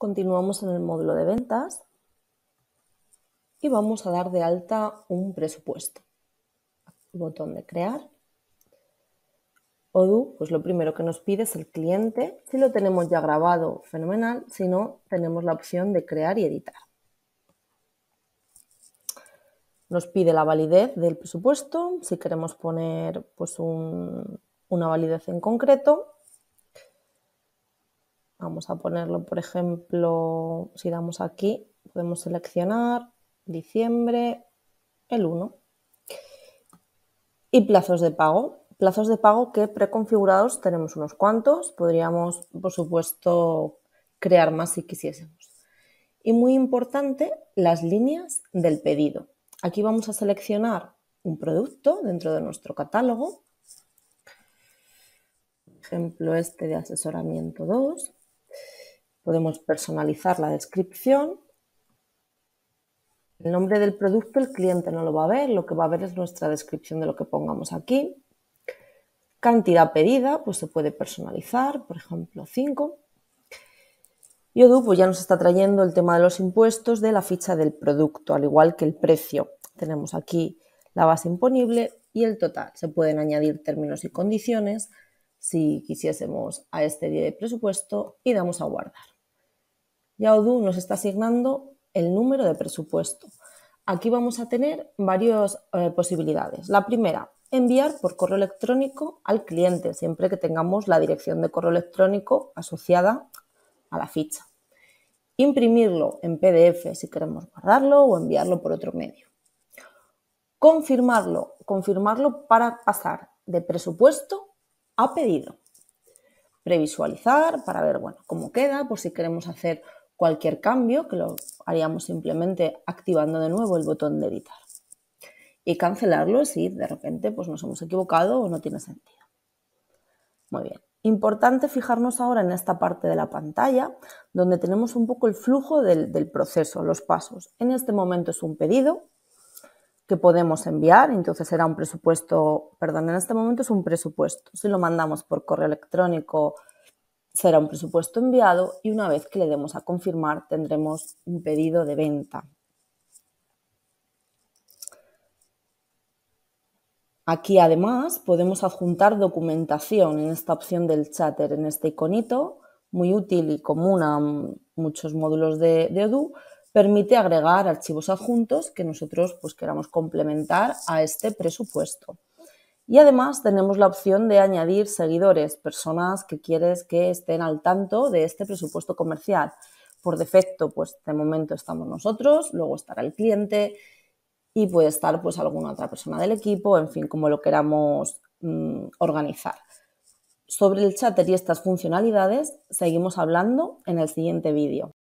Continuamos en el módulo de ventas y vamos a dar de alta un presupuesto. Botón de crear. ODU, pues lo primero que nos pide es el cliente. Si lo tenemos ya grabado, fenomenal. Si no, tenemos la opción de crear y editar. Nos pide la validez del presupuesto, si queremos poner pues, una validez en concreto. Vamos a ponerlo, por ejemplo, si damos aquí, podemos seleccionar diciembre, el 1. Y plazos de pago. Plazos de pago que preconfigurados tenemos unos cuantos. Podríamos, por supuesto, crear más si quisiésemos. Y muy importante, las líneas del pedido. Aquí vamos a seleccionar un producto dentro de nuestro catálogo. Por ejemplo, este de asesoramiento 2. Podemos personalizar la descripción. El nombre del producto el cliente no lo va a ver, lo que va a ver es nuestra descripción de lo que pongamos aquí. Cantidad pedida, pues se puede personalizar, por ejemplo 5. Y pues ya nos está trayendo el tema de los impuestos de la ficha del producto, al igual que el precio. Tenemos aquí la base imponible y el total. Se pueden añadir términos y condiciones si quisiésemos a este día de presupuesto y damos a guardar. Ya Odoo nos está asignando el número de presupuesto. Aquí vamos a tener varias eh, posibilidades. La primera, enviar por correo electrónico al cliente, siempre que tengamos la dirección de correo electrónico asociada a la ficha. Imprimirlo en PDF si queremos guardarlo o enviarlo por otro medio. Confirmarlo, confirmarlo para pasar de presupuesto a pedido. Previsualizar para ver bueno, cómo queda, por si queremos hacer cualquier cambio, que lo haríamos simplemente activando de nuevo el botón de editar. Y cancelarlo si de repente pues, nos hemos equivocado o no tiene sentido. Muy bien. Importante fijarnos ahora en esta parte de la pantalla, donde tenemos un poco el flujo del, del proceso, los pasos. En este momento es un pedido, que podemos enviar, entonces será un presupuesto, perdón, en este momento es un presupuesto. Si lo mandamos por correo electrónico, será un presupuesto enviado y una vez que le demos a confirmar tendremos un pedido de venta. Aquí además podemos adjuntar documentación en esta opción del chatter, en este iconito, muy útil y común a muchos módulos de, de Odoo, permite agregar archivos adjuntos que nosotros pues, queramos complementar a este presupuesto. Y además tenemos la opción de añadir seguidores, personas que quieres que estén al tanto de este presupuesto comercial. Por defecto, pues de momento estamos nosotros, luego estará el cliente y puede estar pues alguna otra persona del equipo, en fin, como lo queramos mm, organizar. Sobre el chatter y estas funcionalidades seguimos hablando en el siguiente vídeo.